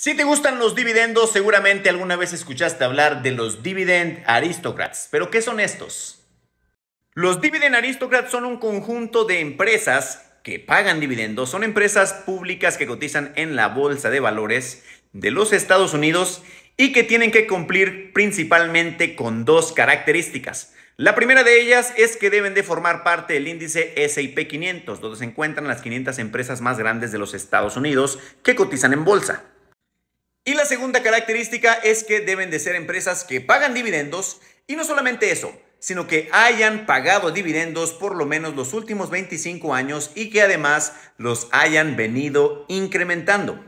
Si te gustan los dividendos, seguramente alguna vez escuchaste hablar de los dividend aristocrats. Pero ¿qué son estos? Los dividend aristocrats son un conjunto de empresas que pagan dividendos. Son empresas públicas que cotizan en la bolsa de valores de los Estados Unidos y que tienen que cumplir principalmente con dos características. La primera de ellas es que deben de formar parte del índice S&P 500, donde se encuentran las 500 empresas más grandes de los Estados Unidos que cotizan en bolsa. Y la segunda característica es que deben de ser empresas que pagan dividendos y no solamente eso, sino que hayan pagado dividendos por lo menos los últimos 25 años y que además los hayan venido incrementando.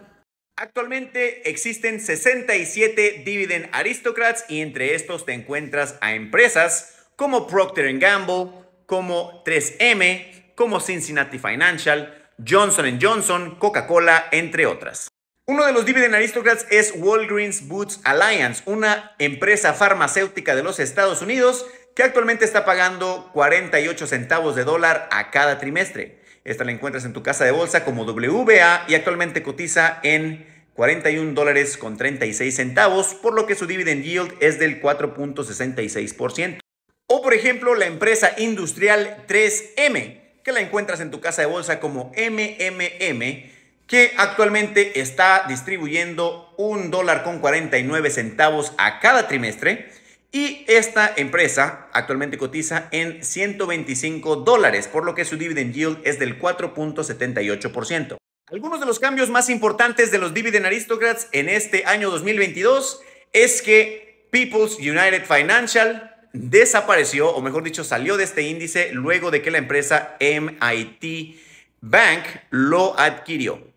Actualmente existen 67 Dividend Aristocrats y entre estos te encuentras a empresas como Procter Gamble, como 3M, como Cincinnati Financial, Johnson Johnson, Coca-Cola, entre otras. Uno de los Dividend Aristocrats es Walgreens Boots Alliance, una empresa farmacéutica de los Estados Unidos que actualmente está pagando 48 centavos de dólar a cada trimestre. Esta la encuentras en tu casa de bolsa como WBA y actualmente cotiza en 41 dólares con 36 centavos, por lo que su dividend yield es del 4.66%. O por ejemplo, la empresa industrial 3M, que la encuentras en tu casa de bolsa como MMM que actualmente está distribuyendo un dólar con 49 centavos a cada trimestre. Y esta empresa actualmente cotiza en 125 dólares, por lo que su dividend yield es del 4.78%. Algunos de los cambios más importantes de los Dividend Aristocrats en este año 2022 es que People's United Financial desapareció, o mejor dicho, salió de este índice luego de que la empresa MIT Bank lo adquirió.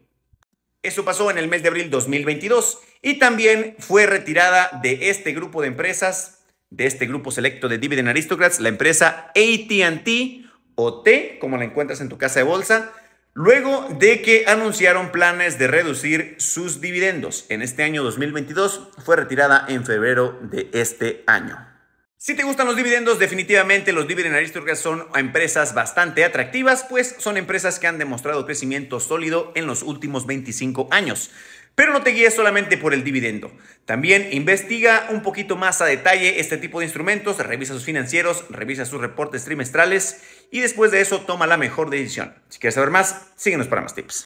Eso pasó en el mes de abril 2022 y también fue retirada de este grupo de empresas, de este grupo selecto de Dividend Aristocrats, la empresa ATT o T, como la encuentras en tu casa de bolsa, luego de que anunciaron planes de reducir sus dividendos. En este año 2022 fue retirada en febrero de este año. Si te gustan los dividendos, definitivamente los dividend aristocrats son empresas bastante atractivas, pues son empresas que han demostrado crecimiento sólido en los últimos 25 años. Pero no te guíes solamente por el dividendo. También investiga un poquito más a detalle este tipo de instrumentos, revisa sus financieros, revisa sus reportes trimestrales y después de eso toma la mejor decisión. Si quieres saber más, síguenos para más tips.